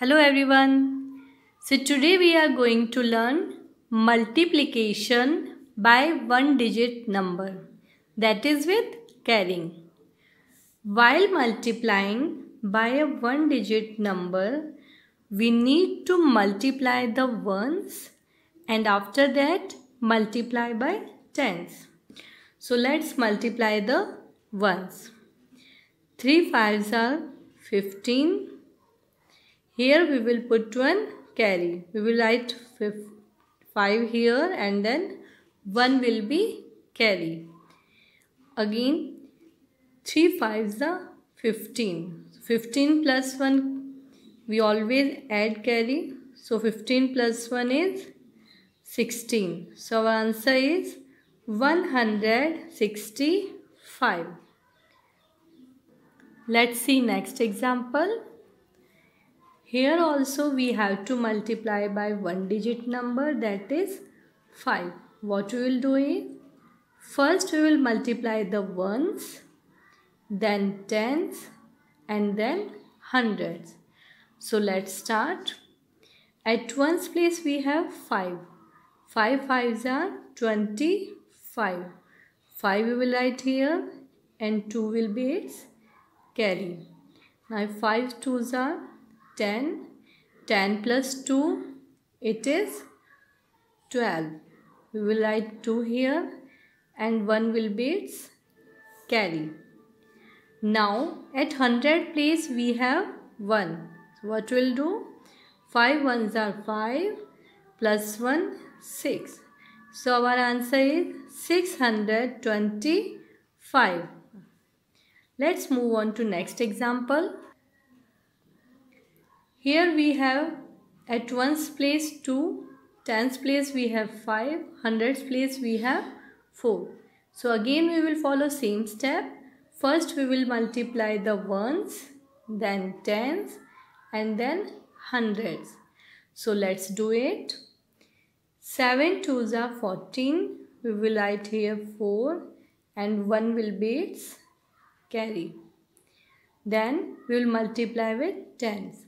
Hello everyone. So today we are going to learn multiplication by one digit number that is with carrying. While multiplying by a one digit number we need to multiply the ones and after that multiply by tens. So let's multiply the ones. 3 fives are 15 here we will put one carry. We will write 5 here and then 1 will be carry. Again 3 5s are 15. 15 plus 1 we always add carry. So 15 plus 1 is 16. So our answer is 165. Let's see next example. Here also we have to multiply by one digit number that is 5. What we will do is first we will multiply the ones then tens and then hundreds. So let's start. At ones place we have 5. 5 fives are 25. 5 we will write here and 2 will be its carry. Now 5 twos are 10. 10 plus 2, it is 12. We will write 2 here and 1 will be its carry. Now at 100 place we have 1. So what will do? 5 ones are 5 plus 1 6. So our answer is 625. Let's move on to next example. Here we have at ones place 2, tens place we have 5, hundreds place we have 4. So again we will follow same step. First we will multiply the ones, then tens and then hundreds. So let's do it. 7 twos are 14. We will write here 4 and 1 will be its carry. Then we will multiply with tens.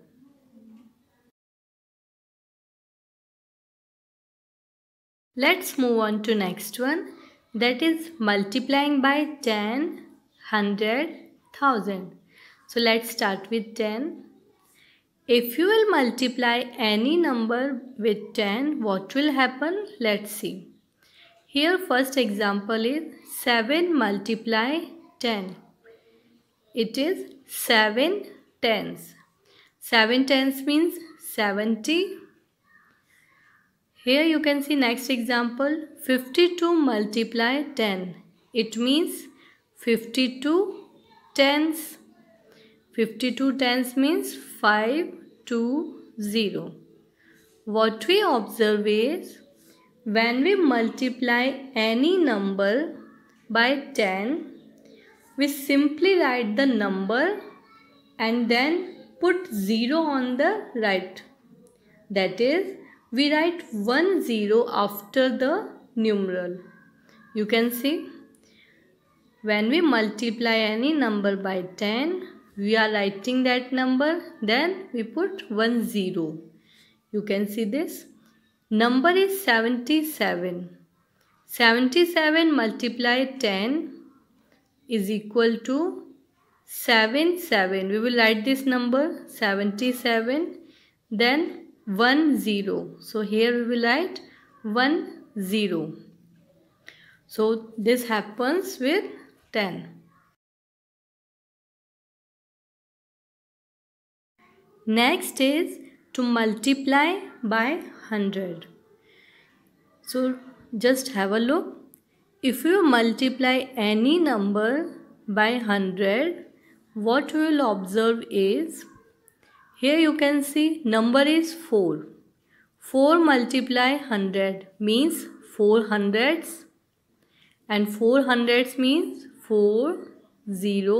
Let's move on to next one that is multiplying by 10, 100, 1000. So let's start with 10. If you will multiply any number with 10, what will happen? Let's see. Here first example is 7 multiply 10. It is 7 tens. 7 tens means 70 here you can see next example 52 multiply 10. It means 52 tens. 52 tens means 5 to 0. What we observe is when we multiply any number by 10, we simply write the number and then put 0 on the right. That is we write 1 0 after the numeral. You can see when we multiply any number by 10 we are writing that number then we put 1 0. You can see this. Number is 77. 77 multiply 10 is equal to 77. We will write this number 77. Then 1 0 so here we will write 1 0 so this happens with 10 next is to multiply by 100 so just have a look if you multiply any number by 100 what you will observe is here you can see number is 4. 4 multiply 100 means 4 hundreds and 4 hundreds means 4 0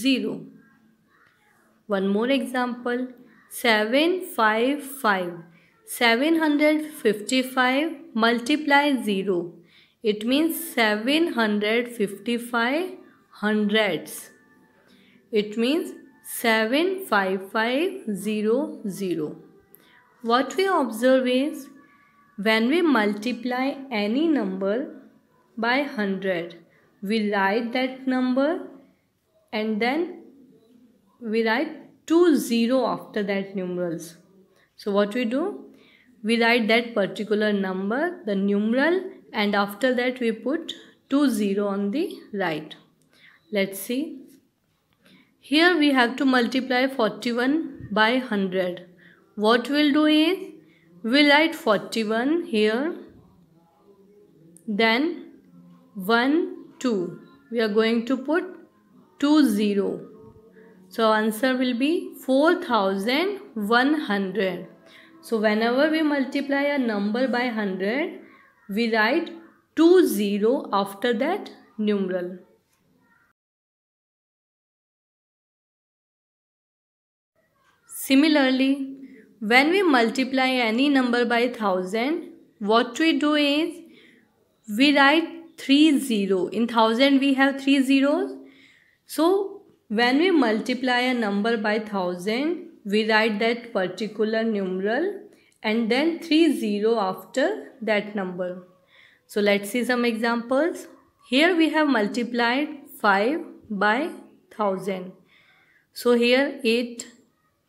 0. One more example 755 755 multiply 0 it means 755 hundreds it means 75500. What we observe is when we multiply any number by 100, we write that number and then we write two zero after that numerals. So what we do? We write that particular number, the numeral and after that we put two zero on the right. Let's see here we have to multiply 41 by 100. What we'll do is, we'll write 41 here. Then 1, 2. We are going to put 2, 0. So answer will be 4100. So whenever we multiply a number by 100, we write 2 0 after that numeral. Similarly, when we multiply any number by 1000, what we do is we write 3 0. In 1000 we have 3 zeros. So when we multiply a number by 1000, we write that particular numeral and then 3 0 after that number. So let's see some examples. Here we have multiplied 5 by 1000. So here 8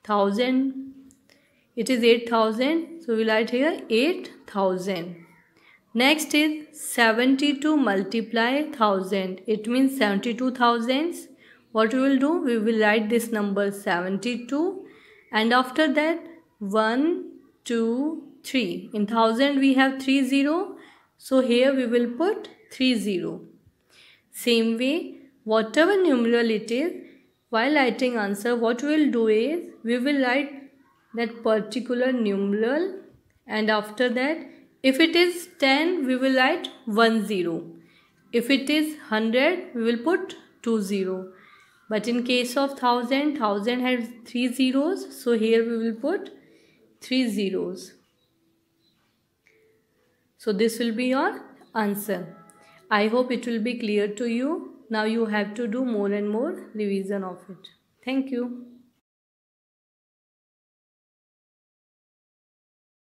thousand it is 8000 so we'll write here 8000 next is 72 multiply 1000 it means 72 thousands what we will do we will write this number 72 and after that one, two, three in 1000 we have three zero, so here we will put three zero. same way whatever numeral it is while writing answer, what we'll do is, we will write that particular numeral and after that, if it is 10, we will write 1 0. If it is 100, we will put 2 0. But in case of 1000, 1000 has 3 zeros. So here we will put 3 zeros. So this will be your answer. I hope it will be clear to you. Now you have to do more and more revision of it. Thank you.